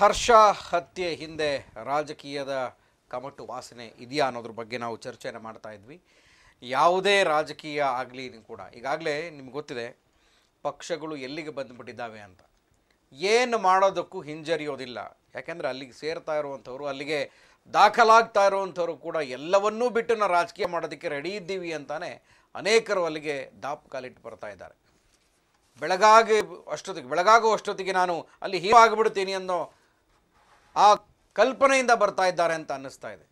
ಹರ್ಷ ಹತ್ಯೆ ಹಿಂದೆ ರಾಜಕೀಯದ ಕಮಟು ವಾಸನೆ ಇದೆಯಾ ಅನ್ನೋದ್ರ ಬಗ್ಗೆ ನಾವು ಚರ್ಚೆಯನ್ನು ಮಾಡ್ತಾ ಇದ್ವಿ ಯಾವುದೇ ರಾಜಕೀಯ ಆಗಲಿ ಕೂಡ ಈಗಾಗಲೇ ನಿಮ್ಗೆ ಗೊತ್ತಿದೆ ಪಕ್ಷಗಳು ಎಲ್ಲಿಗೆ ಬಂದುಬಿಟ್ಟಿದ್ದಾವೆ ಅಂತ ಏನು ಮಾಡೋದಕ್ಕೂ ಹಿಂಜರಿಯೋದಿಲ್ಲ ಯಾಕೆಂದರೆ ಅಲ್ಲಿಗೆ ಸೇರ್ತಾ ಇರುವಂಥವ್ರು ಅಲ್ಲಿಗೆ ದಾಖಲಾಗ್ತಾ ಇರುವಂಥವ್ರು ಕೂಡ ಎಲ್ಲವನ್ನೂ ಬಿಟ್ಟು ನಾವು ರಾಜಕೀಯ ಮಾಡೋದಕ್ಕೆ ರೆಡಿ ಇದ್ದೀವಿ ಅಂತಾನೆ ಅನೇಕರು ಅಲ್ಲಿಗೆ ದಾಪ್ ಕಾಲಿಟ್ಟು ಬರ್ತಾ ಇದ್ದಾರೆ ಬೆಳಗಾಗಿ ಅಷ್ಟೊತ್ತಿಗೆ ಬೆಳಗಾಗುವಷ್ಟೊತ್ತಿಗೆ ನಾನು ಅಲ್ಲಿ ಹೀಗೆ ಆಗಿಬಿಡ್ತೀನಿ ಅನ್ನೋ ಆ ಕಲ್ಪನೆಯಿಂದ ಬರ್ತಾ ಇದ್ದಾರೆ ಅಂತ ಅನ್ನಿಸ್ತಾ ಇದೆ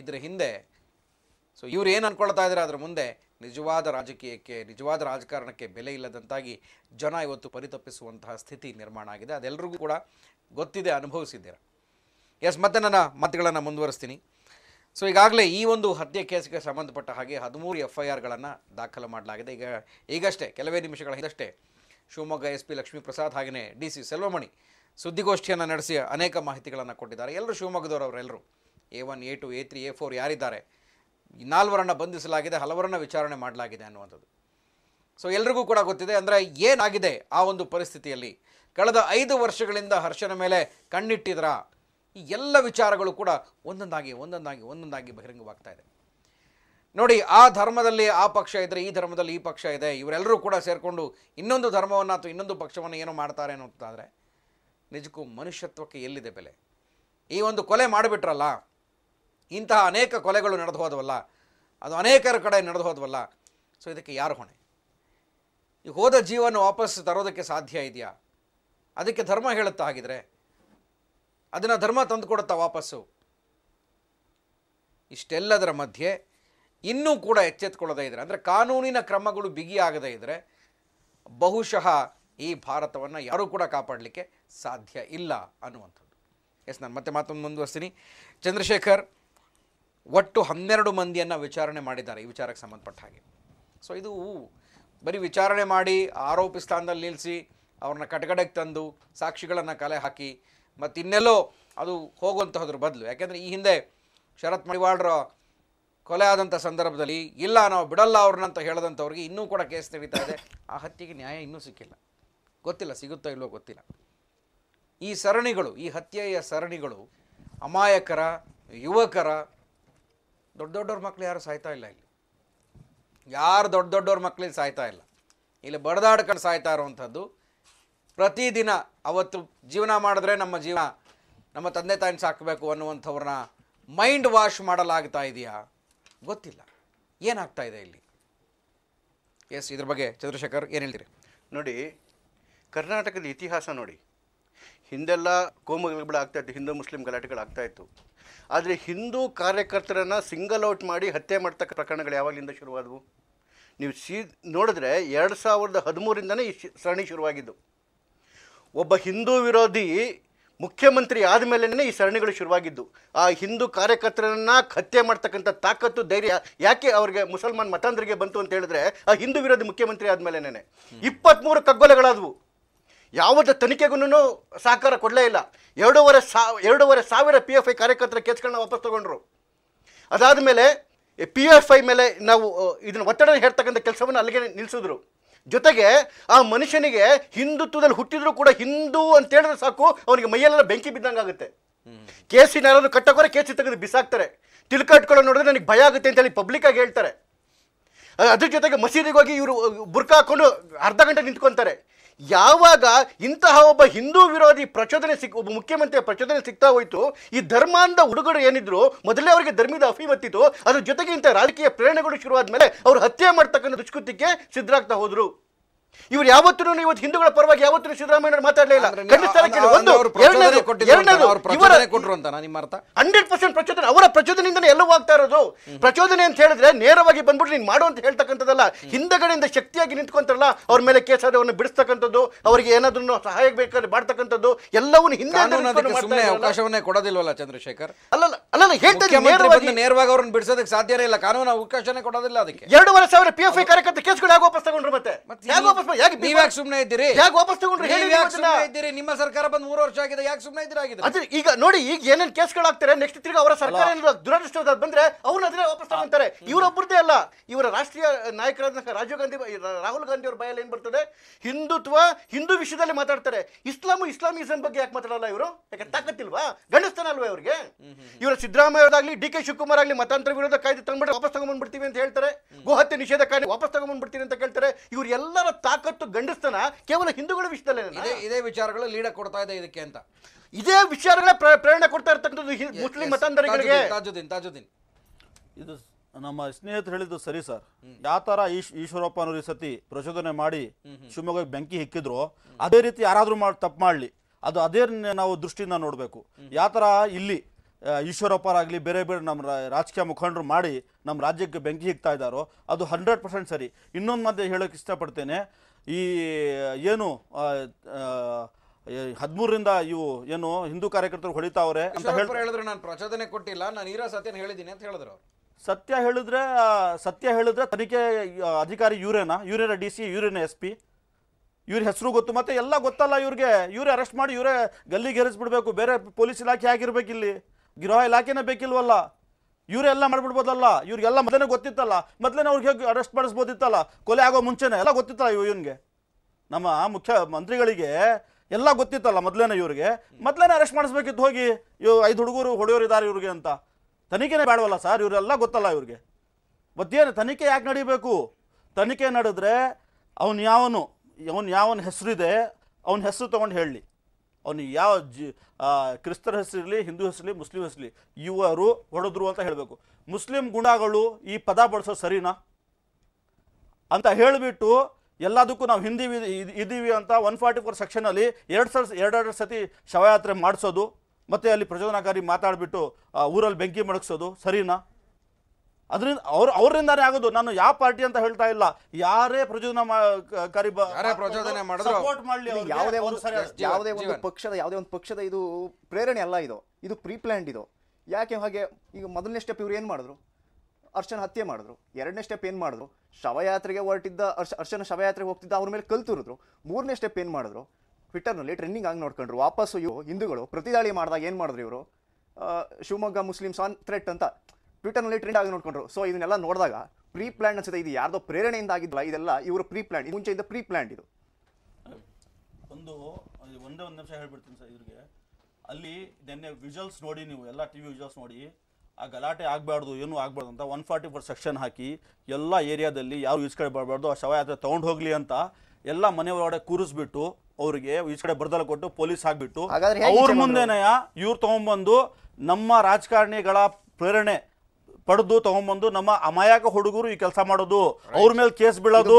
ಇದರ ಹಿಂದೆ ಸೊ ಇವ್ರು ಏನು ಅನ್ಕೊಳ್ತಾ ಇದ್ದಾರೆ ಅದರ ಮುಂದೆ ನಿಜವಾದ ರಾಜಕೀಯಕ್ಕೆ ನಿಜವಾದ ರಾಜಕಾರಣಕ್ಕೆ ಬೆಲೆ ಇಲ್ಲದಂತಾಗಿ ಜನ ಇವತ್ತು ಪರಿತಪ್ಪಿಸುವಂತಹ ಸ್ಥಿತಿ ನಿರ್ಮಾಣ ಆಗಿದೆ ಅದೆಲ್ಲರಿಗೂ ಕೂಡ ಗೊತ್ತಿದೆ ಅನುಭವಿಸಿದ್ದೀರ ಎಸ್ ಮತ್ತೆ ನನ್ನ ಮತಗಳನ್ನು ಮುಂದುವರಿಸ್ತೀನಿ ಸೊ ಈಗಾಗಲೇ ಈ ಒಂದು ಹತ್ಯೆ ಕೇಸಿಗೆ ಸಂಬಂಧಪಟ್ಟ ಹಾಗೆ ಹದಿಮೂರು ಎಫ್ ಐ ಆರ್ಗಳನ್ನು ದಾಖಲು ಮಾಡಲಾಗಿದೆ ಈಗ ಈಗಷ್ಟೇ ಕೆಲವೇ ನಿಮಿಷಗಳ ಹಿಂದಷ್ಟೇ ಶಿವಮೊಗ್ಗ ಎಸ್ ಪಿ ಲಕ್ಷ್ಮೀಪ್ರಸಾದ್ ಹಾಗೆಯೇ ಡಿ ಸಿ ಸೆಲ್ವಮಣಿ ಸುದ್ದಿಗೋಷ್ಠಿಯನ್ನು ನಡೆಸಿ ಅನೇಕ ಮಾಹಿತಿಗಳನ್ನು ಕೊಟ್ಟಿದ್ದಾರೆ ಎಲ್ಲರೂ ಅವರೆಲ್ಲರೂ A one A two A three A four ಯಾರಿದ್ದಾರೆ ನಾಲ್ವರನ್ನು ಬಂಧಿಸಲಾಗಿದೆ ಹಲವರನ್ನು ವಿಚಾರಣೆ ಮಾಡಲಾಗಿದೆ ಅನ್ನುವಂಥದ್ದು ಸೊ ಎಲ್ರಿಗೂ ಕೂಡ ಗೊತ್ತಿದೆ ಅಂದರೆ ಏನಾಗಿದೆ ಆ ಒಂದು ಪರಿಸ್ಥಿತಿಯಲ್ಲಿ ಕಳೆದ ಐದು ವರ್ಷಗಳಿಂದ ಹರ್ಷನ ಮೇಲೆ ಕಣ್ಣಿಟ್ಟಿದ್ರ ಈ ಎಲ್ಲ ವಿಚಾರಗಳು ಕೂಡ ಒಂದೊಂದಾಗಿ ಒಂದೊಂದಾಗಿ ಒಂದೊಂದಾಗಿ ಬಹಿರಂಗವಾಗ್ತಾ ಇದೆ ನೋಡಿ ಆ ಧರ್ಮದಲ್ಲಿ ಆ ಪಕ್ಷ ಇದ್ದರೆ ಈ ಧರ್ಮದಲ್ಲಿ ಈ ಪಕ್ಷ ಇದೆ ಇವರೆಲ್ಲರೂ ಕೂಡ ಸೇರಿಕೊಂಡು ಇನ್ನೊಂದು ಧರ್ಮವನ್ನು ಅಥವಾ ಇನ್ನೊಂದು ಪಕ್ಷವನ್ನು ಏನೋ ಮಾಡ್ತಾರೆ ಅನ್ನೋದಾದರೆ ನಿಜಕ್ಕೂ ಮನುಷ್ಯತ್ವಕ್ಕೆ ಎಲ್ಲಿದೆ ಬೆಲೆ ಈ ಒಂದು ಕೊಲೆ ಮಾಡಿಬಿಟ್ರಲ್ಲ ಇಂತಹ ಅನೇಕ ಕೊಲೆಗಳು ನಡೆದು ಹೋದವಲ್ಲ ಅದು ಅನೇಕರ ಕಡೆ ನಡೆದು ಹೋದವಲ್ಲ ಸೊ ಇದಕ್ಕೆ ಯಾರು ಹೊಣೆ ಈಗ ಹೋದ ಜೀವನ ವಾಪಸ್ ತರೋದಕ್ಕೆ ಸಾಧ್ಯ ಇದೆಯಾ ಅದಕ್ಕೆ ಧರ್ಮ ಹೇಳುತ್ತಾ ಆಗಿದರೆ ಅದನ್ನು ಧರ್ಮ ತಂದುಕೊಡುತ್ತಾ ವಾಪಸ್ಸು ಇಷ್ಟೆಲ್ಲದರ ಮಧ್ಯೆ ಇನ್ನೂ ಕೂಡ ಎಚ್ಚೆತ್ತುಕೊಳ್ಳದೇ ಇದ್ದರೆ ಅಂದರೆ ಕಾನೂನಿನ ಕ್ರಮಗಳು ಬಿಗಿಯಾಗದೇ ಇದ್ದರೆ ಬಹುಶಃ ಈ ಭಾರತವನ್ನು ಯಾರೂ ಕೂಡ ಕಾಪಾಡಲಿಕ್ಕೆ ಸಾಧ್ಯ ಇಲ್ಲ ಅನ್ನುವಂಥದ್ದು ಎಸ್ ನಾನು ಮತ್ತೆ ಮಾತೊಂದು ಮುಂದುವರಿಸ್ತೀನಿ ಚಂದ್ರಶೇಖರ್ ಒಟ್ಟು ಹನ್ನೆರಡು ಮಂದಿಯನ್ನು ವಿಚಾರಣೆ ಮಾಡಿದ್ದಾರೆ ಈ ವಿಚಾರಕ್ಕೆ ಸಂಬಂಧಪಟ್ಟ ಹಾಗೆ ಸೊ ಇದು ಬರೀ ವಿಚಾರಣೆ ಮಾಡಿ ಆರೋಪಿ ಸ್ಥಾನದಲ್ಲಿ ನಿಲ್ಲಿಸಿ ಅವ್ರನ್ನ ಕಟಗಡೆಗೆ ತಂದು ಸಾಕ್ಷಿಗಳನ್ನು ಕಲೆ ಹಾಕಿ ಇನ್ನೆಲ್ಲೋ ಅದು ಹೋಗುವಂತಹದ್ರ ಬದಲು ಯಾಕೆಂದರೆ ಈ ಹಿಂದೆ ಶರತ್ ಮಡಿವಾಳ್ರ ಕೊಲೆ ಆದಂಥ ಸಂದರ್ಭದಲ್ಲಿ ಇಲ್ಲ ನಾವು ಬಿಡಲ್ಲ ಅವ್ರನ್ನಂತ ಹೇಳಿದಂಥವ್ರಿಗೆ ಇನ್ನೂ ಕೂಡ ಕೇಸ್ ನಡೀತಾ ಇದೆ ಆ ಹತ್ಯೆಗೆ ನ್ಯಾಯ ಇನ್ನೂ ಸಿಕ್ಕಿಲ್ಲ ಗೊತ್ತಿಲ್ಲ ಸಿಗುತ್ತೋ ಇಲ್ವೋ ಗೊತ್ತಿಲ್ಲ ಈ ಸರಣಿಗಳು ಈ ಹತ್ಯೆಯ ಸರಣಿಗಳು ಅಮಾಯಕರ ಯುವಕರ ದೊಡ್ಡ ದೊಡ್ಡವ್ರ ಮಕ್ಕಳು ಯಾರು ಸಾಯ್ತಾ ಇಲ್ಲ ಇಲ್ಲಿ ಯಾರು ದೊಡ್ಡ ದೊಡ್ಡವ್ರ ಮಕ್ಕಳಿಗೆ ಸಾಯ್ತಾ ಇಲ್ಲ ಇಲ್ಲಿ ಬಡದಾಡ್ಕೊಂಡು ಸಾಯ್ತಾ ಇರುವಂಥದ್ದು ಪ್ರತಿದಿನ ಅವತ್ತು ಜೀವನ ಮಾಡಿದ್ರೆ ನಮ್ಮ ಜೀವನ ನಮ್ಮ ತಂದೆ ತಾಯಿನ ಸಾಕಬೇಕು ಅನ್ನುವಂಥವ್ರನ್ನ ಮೈಂಡ್ ವಾಶ್ ಮಾಡಲಾಗ್ತಾ ಇದೆಯಾ ಗೊತ್ತಿಲ್ಲ ಏನಾಗ್ತಾ ಇದೆ ಇಲ್ಲಿ ಎಸ್ ಇದ್ರ ಬಗ್ಗೆ ಚಂದ್ರಶೇಖರ್ ಏನು ಹೇಳ್ತೀರಿ ನೋಡಿ ಕರ್ನಾಟಕದ ಇತಿಹಾಸ ನೋಡಿ ಹಿಂದೆಲ್ಲ ಕೋಮುಗಳಾಗ್ತಾ ಇತ್ತು ಹಿಂದೂ ಮುಸ್ಲಿಂ ಗಲಾಟೆಗಳಾಗ್ತಾ ಇತ್ತು ಆದರೆ ಹಿಂದೂ ಕಾರ್ಯಕರ್ತರನ್ನು ಸಿಂಗಲ್ ಔಟ್ ಮಾಡಿ ಹತ್ಯೆ ಮಾಡ್ತಕ್ಕ ಪ್ರಕರಣಗಳು ಯಾವಾಗಲಿಂದ ಶುರುವಾದವು ನೀವು ಸೀ ನೋಡಿದ್ರೆ ಎರಡು ಸಾವಿರದ ಹದಿಮೂರಿಂದನೇ ಈ ಸರಣಿ ಶುರುವಾಗಿದ್ದು ಒಬ್ಬ ಹಿಂದೂ ವಿರೋಧಿ ಮುಖ್ಯಮಂತ್ರಿ ಆದಮೇಲೆ ಈ ಸರಣಿಗಳು ಶುರುವಾಗಿದ್ದು ಆ ಹಿಂದೂ ಕಾರ್ಯಕರ್ತರನ್ನು ಹತ್ಯೆ ಮಾಡ್ತಕ್ಕಂಥ ತಾಕತ್ತು ಧೈರ್ಯ ಯಾಕೆ ಅವ್ರಿಗೆ ಮುಸಲ್ಮಾನ್ ಮತಾಂಧರಿಗೆ ಬಂತು ಅಂತ ಹೇಳಿದ್ರೆ ಆ ಹಿಂದೂ ವಿರೋಧಿ ಮುಖ್ಯಮಂತ್ರಿ ಆದಮೇಲೆ ಇಪ್ಪತ್ತ್ಮೂರು ಕಗ್ಗೊಲೆಗಳಾದವು ಯಾವುದೇ ತನಿಖೆಗೂ ಸಹಕಾರ ಕೊಡಲೇ ಇಲ್ಲ ಎರಡೂವರೆ ಸಾ ಎರಡೂವರೆ ಸಾವಿರ ಪಿ ಎಫ್ ಐ ಕಾರ್ಯಕರ್ತರ ಕೇಸ್ಗಳನ್ನ ವಾಪಸ್ ತೊಗೊಂಡ್ರು ಅದಾದ ಮೇಲೆ ಪಿ ಎಫ್ ಐ ಮೇಲೆ ನಾವು ಇದನ್ನು ಒತ್ತಡ ಹೇಳ್ತಕ್ಕಂಥ ಕೆಲಸವನ್ನು ಅಲ್ಲಿಗೆ ನಿಲ್ಲಿಸಿದ್ರು ಜೊತೆಗೆ ಆ ಮನುಷ್ಯನಿಗೆ ಹಿಂದುತ್ವದಲ್ಲಿ ಹುಟ್ಟಿದ್ರು ಕೂಡ ಹಿಂದೂ ಅಂತ ಹೇಳಿದ್ರೆ ಸಾಕು ಅವನಿಗೆ ಮೈಯಲ್ಲೆಲ್ಲ ಬೆಂಕಿ ಬಿದ್ದಂಗೆ ಆಗುತ್ತೆ ಕೇಸಿನ ಯಾರಾದರೂ ಕಟ್ಟಕೋರೆ ಕೇಸಿ ತೆಗೆದು ಬಿಸಾಕ್ತಾರೆ ತಿಳ್ಕಟ್ಕೊಳ್ಳೋ ನೋಡಿದ್ರೆ ನನಗೆ ಭಯ ಆಗುತ್ತೆ ಅಂತ ಪಬ್ಲಿಕ್ ಪಬ್ಲಿಕ್ಕಾಗಿ ಹೇಳ್ತಾರೆ ಅದ್ರ ಜೊತೆಗೆ ಮಸೀದಿಗೆ ಹೋಗಿ ಇವರು ಬುರ್ಕಾ ಹಾಕೊಂಡು ಅರ್ಧ ಗಂಟೆ ನಿಂತ್ಕೊತಾರೆ ಯಾವಾಗ ಇಂತಹ ಒಬ್ಬ ಹಿಂದೂ ವಿರೋಧಿ ಪ್ರಚೋದನೆ ಸಿಕ್ ಒಬ್ಬ ಮುಖ್ಯಮಂತ್ರಿ ಪ್ರಚೋದನೆ ಸಿಗ್ತಾ ಹೋಯ್ತು ಈ ಧರ್ಮಾಂಧ ಹುಡುಗರು ಏನಿದ್ರು ಮೊದಲೇ ಅವರಿಗೆ ಧರ್ಮದ ಅಫಿಮತ್ತಿತ್ತು ಅದ್ರ ಜೊತೆಗೆ ಇಂಥ ರಾಜಕೀಯ ಪ್ರೇರಣೆಗಳು ಶುರುವಾದ ಮೇಲೆ ಅವರು ಹತ್ಯೆ ಮಾಡ್ತಕ್ಕಂಥ ದುಷ್ಕೃತಿಗೆ ಸಿದ್ಧರಾಗ್ತಾ ಹೋದ್ರು ಇವ್ರು ಯಾವತ್ತೂ ಇವತ್ತು ಹಿಂದೂಗಳ ಪರವಾಗಿ ಯಾವತ್ತೂ ಸಿದ್ದರಾಮಯ್ಯ ಮಾತಾಡಲಿಲ್ಲ ಹಂಡ್ರೆಡ್ ಪರ್ಸೆಂಟ್ ಪ್ರಚೋದನೆ ಅವರ ಪ್ರಚೋದನೆಯಿಂದ ಎಲ್ಲವೂ ಆಗ್ತಾ ಇರೋದು ಪ್ರಚೋದನೆ ಅಂತ ಹೇಳಿದ್ರೆ ನೇರವಾಗಿ ಬಂದ್ಬಿಟ್ಟು ನೀನ್ ಮಾಡು ಅಂತ ಹೇಳ್ತಕ್ಕಂಥದ್ದಲ್ಲ ಹಿಂದಗಡೆಯಿಂದ ಶಕ್ತಿಯಾಗಿ ನಿಂತ್ಕೊಂತಾರಲ್ಲ ಅವ್ರ ಮೇಲೆ ಕೇಸ್ ಅದನ್ನ ಬಿಡಿಸ್ತಕ್ಕಂಥದ್ದು ಅವರಿಗೆ ಏನಾದ್ರೂ ಸಹಾಯ ಬೇಕಾದ್ರೆ ಮಾಡ್ತಕ್ಕಂಥದ್ದು ಎಲ್ಲವೂ ಹಿಂದೆ ಅವಕಾಶವನ್ನೇ ಕೊಡೋದಿಲ್ಲ ಚಂದ್ರಶೇಖರ್ ಅಲ್ಲ ಅಲ್ಲ ಹೇಳ್ತಾರೆ ನೇರವಾಗಿ ನೇರವಾಗಿ ಅವ್ರನ್ನ ಬಿಡಿಸೋದಕ್ಕೆ ಸಾಧ್ಯನೇ ಇಲ್ಲ ಕಾನೂನು ಅವಕಾಶನೇ ಕೊಡೋದಿಲ್ಲ ಅದಕ್ಕೆ ಎರಡೂವರೆ ಸಾವಿರ ಪಿ ಎಫ್ ಐ ಕಾರ್ಯಕರ್ತ ಕೇಸ್ಗಳು ಯಾವ ವಾಪಸ್ ತಗೊಂಡ್ರು ಮತ್ತೆ ವಾಪಸ್ ಯಾಕೆ ನೀವು ಯಾಕೆ ಸುಮ್ಮನೆ ಇದ್ದೀರಿ ಯಾಕೆ ವಾಪಸ್ ತಗೊಂಡ್ರಿ ಇದ್ದೀರಿ ನಿಮ್ಮ ಸರ್ಕಾರ ಬಂದು ಮೂರು ವರ್ಷ ಆಗಿದೆ ಯಾಕೆ ಸುಮ್ಮನೆ ಇದ್ದೀರಿ ಆಗಿದೆ ಈಗ ನೋಡಿ ಈಗ ಏನೇನು ಕೇಸ್ಗಳಾಗ್ತಾರೆ ನೆಕ್ಸ್ಟ್ ತಿರ್ಗಿ ಅವರ ಸರ್ಕಾರ ದುರದೃಷ್ಟ ದುರದೃಷ್ಟವಾದ ಬಂದ್ರೆ ಅವ್ರನ್ನ ಅದನ್ನೇ ವಾಪಸ್ ತಗೊಂತಾರೆ ಇವರೊಬ್ಬರದೇ ಅಲ್ಲ ಇವರ ರಾಷ್ಟ್ರೀಯ ನಾಯಕರಾದ ರಾಜೀವ್ ಗಾಂಧಿ ರಾಹುಲ್ ಗಾಂಧಿ ಅವ್ರ ಬಾಯಲ್ಲಿ ಏನ್ ಬರ್ತದೆ ಹಿಂದುತ್ವ ಹಿಂದೂ ವಿಷಯದಲ್ಲಿ ಮಾತಾಡ್ತಾರೆ ಇಸ್ಲಾಮು ಇಸ್ಲಾಮಿಸಂ ಬಗ್ಗೆ ಯಾಕೆ ಮಾತಾಡಲ್ಲ ಇವರು ಯಾಕೆ ತಾಕತ್ತಿಲ್ವಾ ಗಂಡಸ್ತಾನ ಅಲ್ವಾ ಇವ್ರಿಗೆ ಇವರ ಸಿದ್ದರಾಮಯ್ಯ ಡಿ ಕೆ ಶಿವಕುಮಾರ್ ಆಗಲಿ ಮತಾಂತರ ವಿರೋಧ ಕಾಯ್ದೆ ತಂದ್ಬಿಟ್ಟು ವಾಪಸ್ ತಗೊಂಡ್ಬಿಡ್ತೀವಿ ಅಂತ ಹೇಳ್ತಾರೆ ಗೋಹತ್ಯೆ ನಿಷೇಧ ಕಾಯ್ದೆ ವಾಪಸ್ ತಗೊಂಡ್ಬಿಡ್ತೀನಿ ಅಂತ ಕೇಳ್ತಾರೆ ಇವ್ರು ಎಲ್ಲರ ತಾಕತ್ತು ಗಂಡಸ್ತನ ಕೇವಲ ಹಿಂದೂಗಳ ವಿಷಯದಲ್ಲೇ ಇದೇ ವಿಚಾರಗಳು ಲೀಡ ಕೊಡ್ತಾ ಇದೆ ಇದಕ್ಕೆ ಅಂತ ಇದೇ ವಿಚಾರಗಳೇ ಪ್ರೇರಣೆ ಕೊಡ್ತಾ ಇರ್ತಕ್ಕಂಥದ್ದು ಮುಸ್ಲಿಂ ಮತಾಂಧರಿಗಳಿಗೆ ತಾಜುದ್ದೀನ್ ತಾಜುದ್ದೀನ್ ಇದು ನಮ್ಮ ಸ್ನೇಹಿತರು ಹೇಳಿದ್ದು ಸರಿ ಸರ್ ಯಾವ ತರ ಈಶ್ ಈಶ್ವರಪ್ಪ ಅನ್ನೋರು ಸತಿ ಪ್ರಚೋದನೆ ಮಾಡಿ ಶಿವಮೊಗ್ಗ ಬೆಂಕಿ ಹಿಕ್ಕಿದ್ರು ಅದೇ ರೀತಿ ಯಾರಾದ್ರೂ ತಪ್ಪು ಮಾಡ್ಲಿ ಅದು ಅದೇ ನಾವು ದೃಷ್ಟಿಯಿಂದ ನೋಡಬೇಕು ಯಾವ ತರ ಇಲ್ಲಿ ಈಶ್ವರಪ್ಪರಾಗಲಿ ಬೇರೆ ಬೇರೆ ನಮ್ಮ ರಾಜಕೀಯ ಮುಖಂಡರು ಮಾಡಿ ನಮ್ಮ ರಾಜ್ಯಕ್ಕೆ ಬೆಂಕಿ ಹಿಗ್ತಾ ಇದ್ದಾರೋ ಅದು ಹಂಡ್ರೆಡ್ ಪರ್ಸೆಂಟ್ ಸರಿ ಇನ್ನೊಂದು ಮಧ್ಯೆ ಹೇಳೋಕ್ಕೆ ಇಷ್ಟಪಡ್ತೇನೆ ಈ ಏನು ಹದಿಮೂರರಿಂದ ಇವು ಏನು ಹಿಂದೂ ಕಾರ್ಯಕರ್ತರು ಹೊಡಿತಾವ್ರೆ ಅಂತ ಹೇಳಿದ್ರು ನಾನು ಪ್ರಚೋದನೆ ಕೊಟ್ಟಿಲ್ಲ ನಾನು ಇರೋ ಸತ್ಯನ ಹೇಳಿದ್ದೀನಿ ಅಂತ ಹೇಳಿದ್ರು ಸತ್ಯ ಹೇಳಿದ್ರೆ ಸತ್ಯ ಹೇಳಿದ್ರೆ ತನಿಖೆ ಅಧಿಕಾರಿ ಇವರೇನಾ ಇವರೇನ ಡಿ ಸಿ ಇವರೇನ ಎಸ್ ಪಿ ಇವ್ರ ಹೆಸರು ಗೊತ್ತು ಮತ್ತೆ ಎಲ್ಲ ಗೊತ್ತಲ್ಲ ಇವ್ರಿಗೆ ಇವರೇ ಅರೆಸ್ಟ್ ಮಾಡಿ ಇವರೇ ಬಿಡಬೇಕು ಬೇರೆ ಪೊಲೀಸ್ ಇಲಾಖೆ ಆಗಿರ್ಬೇಕು ಇಲ್ಲಿ ಗೃಹ ಇಲಾಖೆನೇ ಬೇಕಿಲ್ವಲ್ಲ ಇವರೆಲ್ಲ ಮಾಡ್ಬಿಡ್ಬೋದಲ್ಲ ಇವ್ರಿಗೆಲ್ಲ ಮೊದಲೇ ಗೊತ್ತಿತ್ತಲ್ಲ ಮೊದಲೇ ಅವ್ರಿಗೆ ಹೇಗೆ ಅರೆಸ್ಟ್ ಮಾಡಿಸ್ಬೋದಿತ್ತಲ್ಲ ಕೊಲೆ ಆಗೋ ಮುಂಚೆನೇ ಎಲ್ಲ ಗೊತ್ತಿತ್ತಲ್ಲ ಇವನ್ಗೆ ನಮ್ಮ ಮುಖ್ಯ ಮಂತ್ರಿಗಳಿಗೆ ಎಲ್ಲ ಗೊತ್ತಿತ್ತಲ್ಲ ಮೊದಲೇನೆ ಇವ್ರಿಗೆ ಮೊದಲೇ ಅರೆಸ್ಟ್ ಮಾಡಿಸ್ಬೇಕಿತ್ತು ಹೋಗಿ ಇವ್ ಐದು ಹುಡುಗರು ಹೊಡೆಯೋರು ಇದ್ದಾರೆ ಇವ್ರಿಗೆ ಅಂತ ತನಿಖೆನೇ ಬೇಡವಲ್ಲ ಸರ್ ಇವರೆಲ್ಲ ಗೊತ್ತಲ್ಲ ಇವ್ರಿಗೆ ಮತ್ತೇನು ತನಿಖೆ ಯಾಕೆ ನಡಿಬೇಕು ತನಿಖೆ ನಡೆದ್ರೆ ಅವನು ಯಾವನು ಅವನು ಯಾವನ ಹೆಸರಿದೆ ಅವನ ಹೆಸರು ತೊಗೊಂಡು ಹೇಳಲಿ ಅವನು ಯಾವ ಜಿ ಕ್ರಿಸ್ತರ ಹೆಸರಿರಲಿ ಹಿಂದೂ ಹೆಸರಲಿ ಮುಸ್ಲಿಂ ಹೆಸರಲಿ ಇವರು ಹೊಡೆದ್ರು ಅಂತ ಹೇಳಬೇಕು ಮುಸ್ಲಿಂ ಗುಣಗಳು ಈ ಪದ ಬಳಸೋದು ಸರಿನಾ ಅಂತ ಹೇಳಿಬಿಟ್ಟು ಎಲ್ಲದಕ್ಕೂ ನಾವು ಹಿಂದಿ ಇದ್ದೀವಿ ಅಂತ ಒನ್ ಫಾರ್ಟಿ ಫೋರ್ ಸೆಕ್ಷನಲ್ಲಿ ಎರಡು ಸಾವಿರ ಎರಡೆರಡು ಸತಿ ಶವಯಾತ್ರೆ ಮಾಡಿಸೋದು ಮತ್ತು ಅಲ್ಲಿ ಪ್ರಚೋದನಾಕಾರಿ ಮಾತಾಡಿಬಿಟ್ಟು ಊರಲ್ಲಿ ಬೆಂಕಿ ಮಡಗಿಸೋದು ಸರಿನಾ ಅದರಿಂದ ಅವ್ರು ಅವರಿಂದಾನೇ ಆಗೋದು ನಾನು ಯಾವ ಪಾರ್ಟಿ ಅಂತ ಹೇಳ್ತಾ ಇಲ್ಲ ಯಾರೇ ಪ್ರಚೋದನ ಕರಿ ಪ್ರಚೋದನೆ ಯಾವುದೇ ಒಂದು ಯಾವುದೇ ಒಂದು ಪಕ್ಷದ ಯಾವುದೇ ಒಂದು ಪಕ್ಷದ ಇದು ಪ್ರೇರಣೆ ಅಲ್ಲ ಇದು ಇದು ಪ್ರೀ ಇದು ಯಾಕೆ ಹಾಗೆ ಈಗ ಮೊದಲನೇ ಸ್ಟೆಪ್ ಇವ್ರು ಏನು ಮಾಡಿದ್ರು ಅರ್ಶನ್ ಹತ್ಯೆ ಮಾಡಿದ್ರು ಎರಡನೇ ಸ್ಟೆಪ್ ಏನು ಮಾಡಿದ್ರು ಶವಯಾತ್ರೆಗೆ ಹೊರಟಿದ್ದ ಅರ್ಶ ಅರ್ಶನ ಶವಯಾತ್ರೆಗೆ ಹೋಗ್ತಿದ್ದ ಅವ್ರ ಮೇಲೆ ಕಲ್ತುರಿದ್ರು ಮೂರನೇ ಸ್ಟೆಪ್ ಏನು ಮಾಡಿದ್ರು ಟ್ವಿಟರ್ನಲ್ಲಿ ಟ್ರೆಂಡಿಂಗ್ ಆಗಿ ನೋಡ್ಕೊಂಡ್ರು ವಾಪಸ್ಸು ಇವು ಹಿಂದೂಗಳು ಪ್ರತಿದಾಳಿ ಮಾಡಿದಾಗ ಏನು ಮಾಡಿದ್ರು ಇವರು ಶಿವಮೊಗ್ಗ ಮುಸ್ಲಿಮ್ಸ್ ಆನ್ ಥ್ರೆಟ್ ಅಂತ ಟ್ವಿಟರ್ನಲ್ಲಿ ಟ್ರೆಂಡ್ ಆಗಿ ನೋಡ್ಕೊಂಡ್ರು ಸೊ ಇದನ್ನೆಲ್ಲ ನೋಡಿದಾಗ ಪ್ರೀ ಪ್ಲ್ಯಾನ್ ಅನ್ಸುತ್ತೆ ಇದು ಯಾರ್ದೋ ಪ್ರೇರಣೆಯಿಂದ ಆಗಿದ್ಲ ಇದೆಲ್ಲ ಇವರು ಪ್ರೀ ಪ್ಲ್ಯಾನ್ ಮುಂಚೆಯಿಂದ ಪ್ರೀ ಪ್ಲಾನ್ ಇದು ಒಂದು ಒಂದೇ ಒಂದು ನಿಮಿಷ ಹೇಳ್ಬಿಡ್ತೀನಿ ಸರ್ ಇವ್ರಿಗೆ ಅಲ್ಲಿ ನಿನ್ನೆ ವಿಜುವಲ್ಸ್ ನೋಡಿ ನೀವು ಎಲ್ಲ ಟಿ ವಿ ವಿಜುವಲ್ಸ್ ನೋಡಿ ಆ ಗಲಾಟೆ ಆಗಬಾರ್ದು ಏನು ಆಗಬಾರ್ದು ಅಂತ ಒನ್ ಫಾರ್ಟಿ ಫೋರ್ ಸೆಕ್ಷನ್ ಹಾಕಿ ಎಲ್ಲ ಏರಿಯಾದಲ್ಲಿ ಯಾರು ಕಡೆ ಬರಬಾರ್ದು ಆ ಶವಯಾತ್ರೆ ತೊಗೊಂಡು ಹೋಗ್ಲಿ ಅಂತ ಎಲ್ಲ ಮನೆ ಒಳಗಡೆ ಕೂರಿಸ್ಬಿಟ್ಟು ಅವರಿಗೆ ಈಚೆ ಕಡೆ ಬರ್ದಲ ಕೊಟ್ಟು ಪೊಲೀಸ್ ಹಾಕ್ಬಿಟ್ಟು ಅವ್ರ ಮುಂದೆನೆಯ ಇವ್ರು ತೊಗೊಂಬಂದು ನಮ್ಮ ರಾಜಕಾರಣಿಗಳ ಪ್ರೇರಣೆ ಪಡೆದು ತಗೊಂಡ್ಬಂದು ನಮ್ಮ ಅಮಾಯಕ ಹುಡುಗರು ಈ ಕೆಲಸ ಮಾಡೋದು ಅವ್ರ ಮೇಲೆ ಕೇಸ್ ಬೀಳೋದು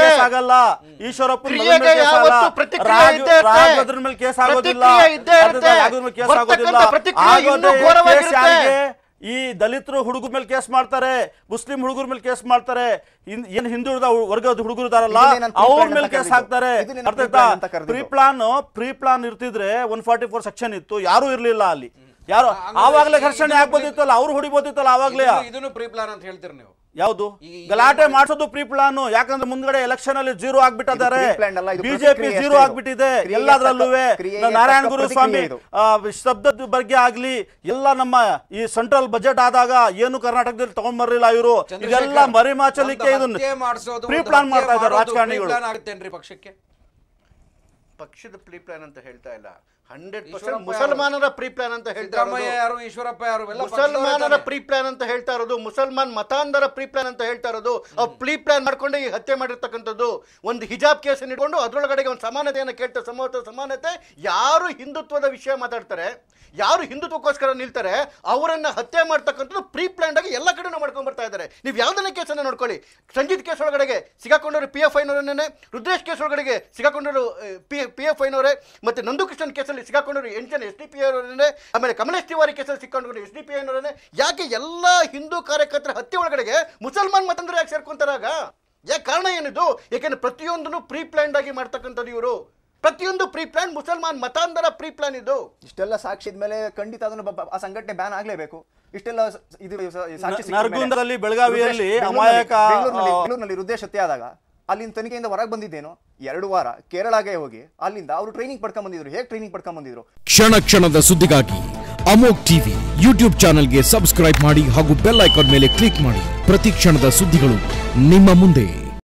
ಕೇಸ್ ಆಗಲ್ಲ ಈಶ್ವರಪ್ಪನ ಮೇಲೆ ಕೇಸ್ ಆಗೋದಿಲ್ಲ ಕೇಸ್ ಆಗೋದಿಲ್ಲ ಈ ದಲಿತರು ಹುಡುಗರ ಮೇಲೆ ಕೇಸ್ ಮಾಡ್ತಾರೆ ಮುಸ್ಲಿಂ ಹುಡುಗರ ಮೇಲೆ ಕೇಸ್ ಮಾಡ್ತಾರೆ ಏನ್ ಹಿಂದುಳಿದ ವರ್ಗದ ಹುಡುಗರು ಇದಾರಲ್ಲ ಅವ್ರ ಮೇಲೆ ಕೇಸ್ ಹಾಕ್ತಾರೆ ಪ್ರೀ ಪ್ಲಾನ್ ಪ್ರೀ ಪ್ಲಾನ್ ಇರ್ತಿದ್ರೆ ಒನ್ ಫಾರ್ಟಿ ಫೋರ್ ಸೆಕ್ಷನ್ ಇತ್ತು ಯಾರು ಇರ್ಲಿಲ್ಲ ಅಲ್ಲಿ ಯಾರು ಆವಾಗಲೇ ಘರ್ಷಣೆ ಆಗ್ಬೋದಿತ್ತಲ್ಲ ಅವ್ರು ಹೊಡಿಬೋದಿತ್ತಲ್ಲ ಆವಾಗಲೇ ಇದನ್ನು ಪ್ರೀ ಪ್ಲಾನ್ ಅಂತ ಹೇಳ್ತೀರಿ ನೀವು ಯಾವುದು ಗಲಾಟೆ ಮಾಡಿಸೋದು ಪ್ರೀ ಪ್ಲಾನ್ ಯಾಕಂದ್ರೆ ಮುಂದ್ಗಡೆ ಎಲೆಕ್ಷನ್ ಅಲ್ಲಿ ಜೀರೋ ಆಗ್ಬಿಟ್ಟಿದ್ದಾರೆ ಬಿಜೆಪಿ ಜೀರೋ ಆಗ್ಬಿಟ್ಟಿದೆ ಎಲ್ಲದ್ರಲ್ಲೂ ನಾರಾಯಣ ಗುರು ಸ್ವಾಮಿ ಶಬ್ದದ ಬಗ್ಗೆ ಆಗ್ಲಿ ಎಲ್ಲ ನಮ್ಮ ಈ ಸೆಂಟ್ರಲ್ ಬಜೆಟ್ ಆದಾಗ ಏನು ಕರ್ನಾಟಕದಲ್ಲಿ ತಗೊಂಡ್ ಬರಲಿಲ್ಲ ಇವರು ಇದೆಲ್ಲ ಮರಿಮಾಚಲಿಕ್ಕೆ ಇದನ್ನು ಪ್ರೀ ಪ್ಲಾನ್ ಮಾಡ್ತಾ ಇದ್ದಾರೆ ರಾಜಕಾರಣಿಗಳು ಪಕ್ಷದ ಪ್ರೀ ಪ್ಲಾನ್ ಅಂತ ಹೇಳ್ತಾ ಇಲ್ಲ ಹಂಡ್ರೆಡ್ ಮುಸಲ್ಮಾನರ ಪ್ರೀ ಪ್ಲಾನ್ ಅಂತ ಹೇಳ್ತಾರೆ ಯಾರು ಈಶ್ವರಪ್ಪ ಯಾರು ಮುಸಲ್ಮಾನರ ಪ್ರೀ ಪ್ಲಾನ್ ಅಂತ ಹೇಳ್ತಾ ಇರೋದು ಮುಸಲ್ಮಾನ್ ಮತಾಂಧರ ಪ್ರೀ ಪ್ಲಾನ್ ಅಂತ ಹೇಳ್ತಾ ಇರೋದು ಆ ಪ್ರೀ ಪ್ಲಾನ್ ಮಾಡ್ಕೊಂಡು ಈ ಹತ್ಯೆ ಮಾಡಿರ್ತಕ್ಕಂಥದ್ದು ಒಂದು ಹಿಜಾಬ್ ಕೇಸ್ ಇಟ್ಕೊಂಡು ಅದರೊಳಗಡೆಗೆ ಒಂದು ಸಮಾನತೆಯನ್ನು ಕೇಳ್ತಾ ಸಮತ ಸಮಾನತೆ ಯಾರು ಹಿಂದುತ್ವದ ವಿಷಯ ಮಾತಾಡ್ತಾರೆ ಯಾರು ಹಿಂದುತ್ವಕ್ಕೋಸ್ಕರ ನಿಲ್ತಾರೆ ಅವರನ್ನ ಹತ್ಯೆ ಮಾಡ್ತಕ್ಕಂಥದ್ದು ಪ್ರೀ ಪ್ಲಾನ್ ಆಗಿ ಎಲ್ಲ ಕಡೆನೂ ಮಾಡ್ಕೊಂಡು ಬರ್ತಾ ಇದ್ದಾರೆ ನೀವು ಯಾವ್ದನ್ನೇ ಕೇಸನ್ನ ನೋಡ್ಕೊಳ್ಳಿ ಸಂಜಿತ್ ಕೇಸ್ ಒಳಗಡೆಗೆ ಸಿಗಾಕೊಂಡವರು ಪಿ ಎಫ್ ಐನವರನ್ನೇ ರುದ್ರೇಶ್ ಕೇಸ್ ಒಳಗಡೆಗೆ ಸಿಗಾಕೊಂಡವರು ಪಿ ಪಿ ಎಫ್ ಐನವರೇ ಮತ್ತೆ ನಂದು ಕೃಷ್ಣನ್ ಕೇಸಲ್ಲಿ ಕೇಸಲ್ಲಿ ಸಿಗಾಕೊಂಡವರು ಎಂಟು ಜನ ಎಸ್ ಡಿ ಪಿ ಅವರನ್ನೇ ಆಮೇಲೆ ಕಮಲೇಶ್ ತಿವಾರಿ ಕೇಸಲ್ಲಿ ಸಿಕ್ಕೊಂಡ್ರು ಎಸ್ ಡಿ ಪಿ ಯಾಕೆ ಎಲ್ಲ ಹಿಂದೂ ಕಾರ್ಯಕರ್ತರ ಹತ್ಯೆ ಒಳಗಡೆಗೆ ಮುಸಲ್ಮಾನ್ ಮತಂದ್ರೆ ಯಾಕೆ ಸೇರ್ಕೊಂತಾರಾಗ ಯಾಕೆ ಕಾರಣ ಏನಿದು ಯಾಕೆಂದ್ರೆ ಪ್ರತಿಯೊಂದನ್ನು ಪ್ರೀ ಪ್ಲಾನ್ಡ್ ಆಗಿ ಮಾಡ್ತಕ್ಕಂಥದ್ದು ಇವರು ಪ್ರತಿಯೊಂದು ಪ್ರೀ ಪ್ಲಾನ್ ಮುಸಲ್ಮಾನ್ ಮತಾಂತರ ಪ್ರೀ ಪ್ಲಾನ್ ಇದು ಇಷ್ಟೆಲ್ಲ ಸಾಕ್ಷಿದ ಮೇಲೆ ಖಂಡಿತ ಅದನ್ನು ಆ ಸಂಘಟನೆ ಬ್ಯಾನ್ ಆಗಲೇಬೇಕು ಇಷ್ಟೆಲ್ಲ ಇದು ಸಾಕ್ಷಿ ಬೆಳಗಾವಿಯಲ್ಲಿ ಅಮಾಯಕ ಬೆಂಗಳೂರಿನಲ್ಲಿ ಹತ್ಯೆ ಆದಾಗ ಅಲ್ಲಿಂದ ತನಿಖೆಯಿಂದ ಹೊರಗೆ ಬಂದಿದ್ದೇನು ಎರಡು ವಾರ ಕೇರಳಗೆ ಹೋಗಿ ಅಲ್ಲಿಂದ ಅವರು ಟ್ರೈನಿಂಗ್ ಪಡ್ಕೊಂಡ್ ಬಂದಿದ್ರು ಹೇಗೆ ಟ್ರೈನಿಂಗ್ ಪಡ್ಕೊಂಡ್ ಬಂದಿದ್ರು ಕ್ಷಣ ಕ್ಷಣದ ಸುದ್ದಿಗಾಗಿ ಅಮೋಕ್ ಟಿವಿ ಯೂಟ್ಯೂಬ್ ಚಾನೆಲ್ಗೆ ಸಬ್ಸ್ಕ್ರೈಬ್ ಮಾಡಿ ಹಾಗೂ ಬೆಲ್ ಐಕಾನ್ ಮೇಲೆ ಕ್ಲಿಕ್ ಮಾಡಿ ಪ್ರತಿ ಕ್ಷಣದ ಸುದ್ದಿಗಳು ನಿಮ್ಮ ಮುಂದೆ